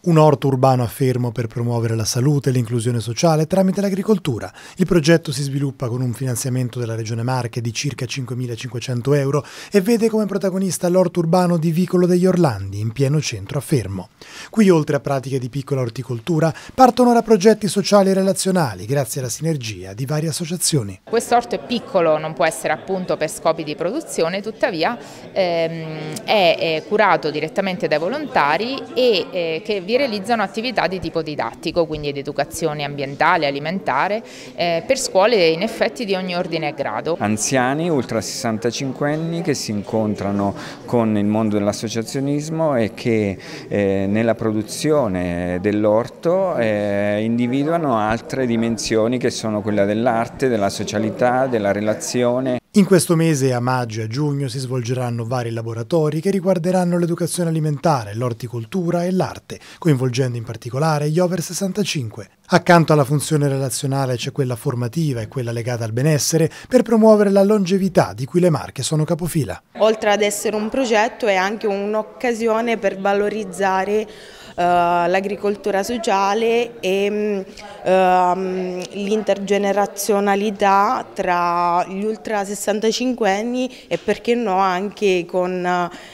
Un orto urbano a Fermo per promuovere la salute e l'inclusione sociale tramite l'agricoltura. Il progetto si sviluppa con un finanziamento della Regione Marche di circa 5.500 euro e vede come protagonista l'orto urbano di Vicolo degli Orlandi, in pieno centro a Fermo. Qui, oltre a pratiche di piccola orticoltura, partono da progetti sociali e relazionali, grazie alla sinergia di varie associazioni. Questo orto è piccolo, non può essere appunto per scopi di produzione, tuttavia ehm, è, è, eh, curato direttamente dai volontari e eh, che vi realizzano attività di tipo didattico, quindi ed educazione ambientale, alimentare, eh, per scuole in effetti di ogni ordine e grado. Anziani, ultra 65 anni che si incontrano con il mondo dell'associazionismo e che eh, nella produzione dell'orto eh, individuano altre dimensioni che sono quella dell'arte, della socialità, della relazione in questo mese, a maggio e a giugno, si svolgeranno vari laboratori che riguarderanno l'educazione alimentare, l'orticoltura e l'arte, coinvolgendo in particolare gli over 65. Accanto alla funzione relazionale c'è quella formativa e quella legata al benessere per promuovere la longevità di cui le marche sono capofila. Oltre ad essere un progetto è anche un'occasione per valorizzare eh, l'agricoltura sociale e mm, ehm, l'intergenerazionalità tra gli ultra 65 anni e perché no anche con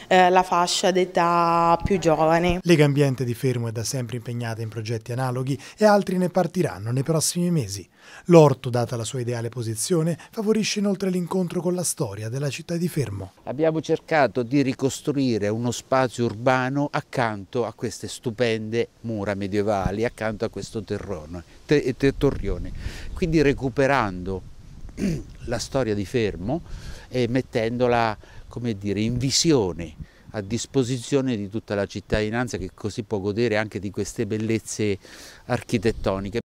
eh, la fascia d'età più giovane. Lega Ambiente di Fermo è da sempre impegnata in progetti analoghi e altri ne partiranno nei prossimi mesi. L'orto, data la sua ideale posizione, favorisce inoltre l'incontro con la storia della città di Fermo. Abbiamo cercato di ricostruire uno spazio urbano accanto a queste stupende stupende mura medievali accanto a questo terrone, te, te, torrione. Quindi recuperando la storia di Fermo e mettendola come dire, in visione a disposizione di tutta la cittadinanza che così può godere anche di queste bellezze architettoniche.